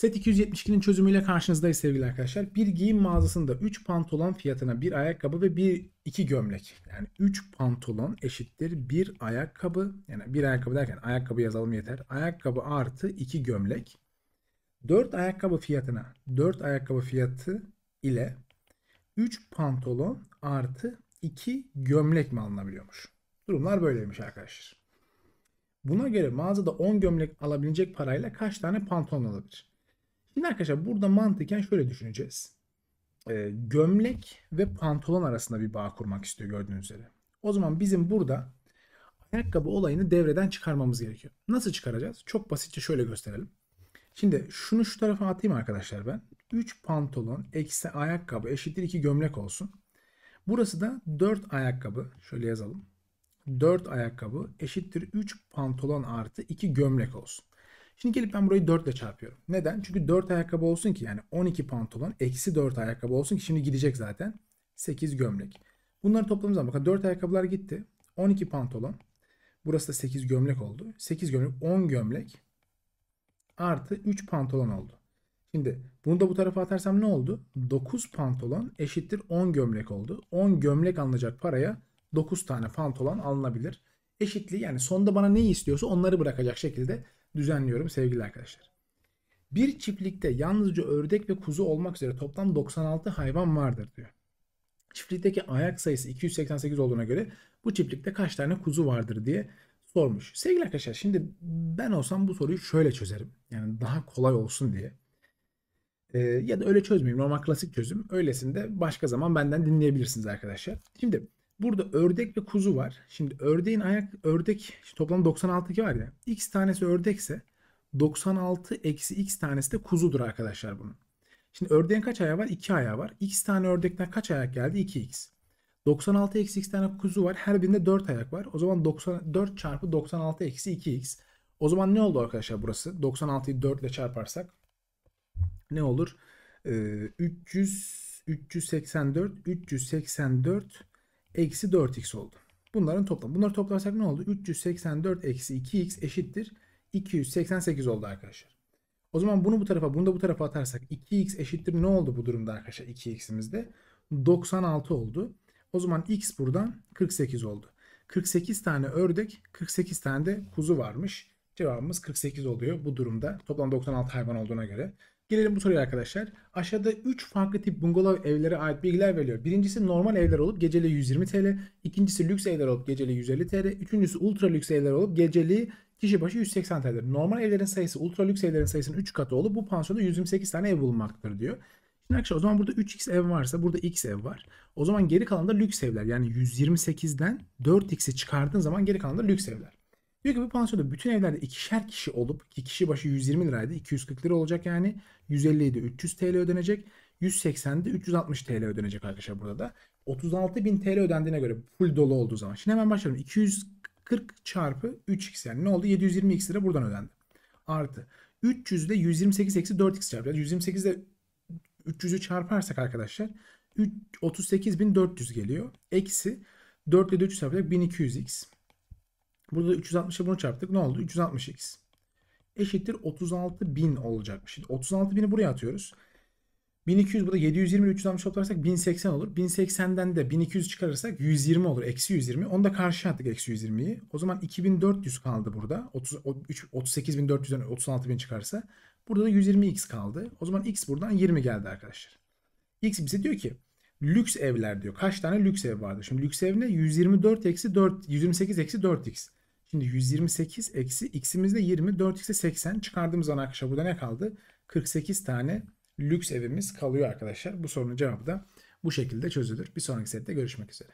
Set 272'nin çözümüyle karşınızdayız sevgili arkadaşlar. Bir giyim mağazasında 3 pantolon fiyatına bir ayakkabı ve bir iki gömlek. Yani 3 pantolon eşittir bir ayakkabı. Yani bir ayakkabı derken ayakkabı yazalım yeter. Ayakkabı artı 2 gömlek. 4 ayakkabı fiyatına 4 ayakkabı fiyatı ile 3 pantolon artı 2 gömlek mi alınabiliyormuş? Durumlar böyleymiş arkadaşlar. Buna göre mağazada 10 gömlek alabilecek parayla kaç tane pantolon alabilir? Şimdi arkadaşlar burada mantıken şöyle düşüneceğiz. E, gömlek ve pantolon arasında bir bağ kurmak istiyor gördüğünüz üzere. O zaman bizim burada ayakkabı olayını devreden çıkarmamız gerekiyor. Nasıl çıkaracağız? Çok basitçe şöyle gösterelim. Şimdi şunu şu tarafa atayım arkadaşlar ben. 3 pantolon eksi ayakkabı eşittir 2 gömlek olsun. Burası da 4 ayakkabı. Şöyle yazalım. 4 ayakkabı eşittir 3 pantolon artı 2 gömlek olsun. Şimdi gelip ben burayı 4 ile çarpıyorum. Neden? Çünkü 4 ayakkabı olsun ki yani 12 pantolon eksi 4 ayakkabı olsun ki şimdi gidecek zaten. 8 gömlek. Bunları topladığımız zaman bakın 4 ayakkabılar gitti. 12 pantolon. Burası da 8 gömlek oldu. 8 gömlek 10 gömlek artı 3 pantolon oldu. Şimdi bunu da bu tarafa atarsam ne oldu? 9 pantolon eşittir 10 gömlek oldu. 10 gömlek alınacak paraya 9 tane pantolon alınabilir. Eşitliği yani sonda bana neyi istiyorsa onları bırakacak şekilde düzenliyorum sevgili arkadaşlar. Bir çiftlikte yalnızca ördek ve kuzu olmak üzere toplam 96 hayvan vardır diyor. Çiftlikteki ayak sayısı 288 olduğuna göre bu çiftlikte kaç tane kuzu vardır diye sormuş. Sevgili arkadaşlar şimdi ben olsam bu soruyu şöyle çözerim. Yani daha kolay olsun diye. Ee, ya da öyle çözmeyeyim. Normal klasik çözüm. Öylesinde başka zaman benden dinleyebilirsiniz arkadaşlar. Şimdi Burada ördek ve kuzu var. Şimdi ördeğin ayak ördek toplam 96 var ya. X tanesi ördekse 96 eksi x tanesi de kuzudur arkadaşlar bunun. Şimdi ördeğin kaç ayağı var? 2 ayağı var. X tane ördekten kaç ayak geldi? 2x. 96 eksi x tane kuzu var. Her birinde 4 ayak var. O zaman 94 çarpı 96 eksi 2x. O zaman ne oldu arkadaşlar burası? 96'yı 4 ile çarparsak ne olur? Ee, 300 384 384 eksi 4x oldu. Bunların toplamı. Bunları toplarsak ne oldu? 384 eksi 2x eşittir. 288 oldu arkadaşlar. O zaman bunu bu tarafa bunu da bu tarafa atarsak 2x eşittir ne oldu bu durumda arkadaşlar 2x'imizde? 96 oldu. O zaman x buradan 48 oldu. 48 tane ördek 48 tane de kuzu varmış. Cevabımız 48 oluyor bu durumda. Toplam 96 hayvan olduğuna göre. Gelelim bu soruya arkadaşlar. Aşağıda 3 farklı tip bungalov evlere ait bilgiler veriliyor. Birincisi normal evler olup geceli 120 TL. ikincisi lüks evler olup geceli 150 TL. Üçüncüsü ultra lüks evler olup geceli kişi başı 180 TL Normal evlerin sayısı ultra lüks evlerin sayısının 3 katı olup bu pansiyonda 128 tane ev bulunmaktadır diyor. Şimdi arkadaşlar o zaman burada 3x ev varsa burada x ev var. O zaman geri kalan da lüks evler. Yani 128'den 4x'i çıkardığın zaman geri kalan da lüks evler. Diyor ki bir pansiyonda bütün evlerde ikişer kişi olup ki kişi başı 120 liraydı 240 lira olacak yani 157 300 TL ödenecek 180'de 360 TL ödenecek arkadaşlar burada da 36 bin TL ödendiğine göre full dolu olduğu zaman. Şimdi hemen başlayalım 240 çarpı 3x yani ne oldu 720x lira buradan ödendi artı 300 ile 128 eksi 4x çarpı 128 ile 300'ü çarparsak arkadaşlar 38.400 geliyor eksi 4 ile 300 çarpacak 1200x Burada 360'a bunu çarptık. Ne oldu? 360x. Eşittir 36.000 olacakmış. 36.000'i buraya atıyoruz. 1200 burada 720 ile 360 toplarsak 1080 olur. 1080'den de 1200 çıkarırsak 120 olur. Eksi 120. Onu da karşı attık eksi 120'yi. O zaman 2400 kaldı burada. 38400'den 36000 çıkarsa. Burada da 120x kaldı. O zaman x buradan 20 geldi arkadaşlar. X bize diyor ki lüks evler diyor. Kaç tane lüks ev vardı? Şimdi lüks ev ne? 124 eksi 4, 128 eksi 4x. Şimdi 128 eksi x'imiz de 20. 4x'e 80 çıkardığımız zaman arkadaşlar burada ne kaldı? 48 tane lüks evimiz kalıyor arkadaşlar. Bu sorunun cevabı da bu şekilde çözülür. Bir sonraki sette görüşmek üzere.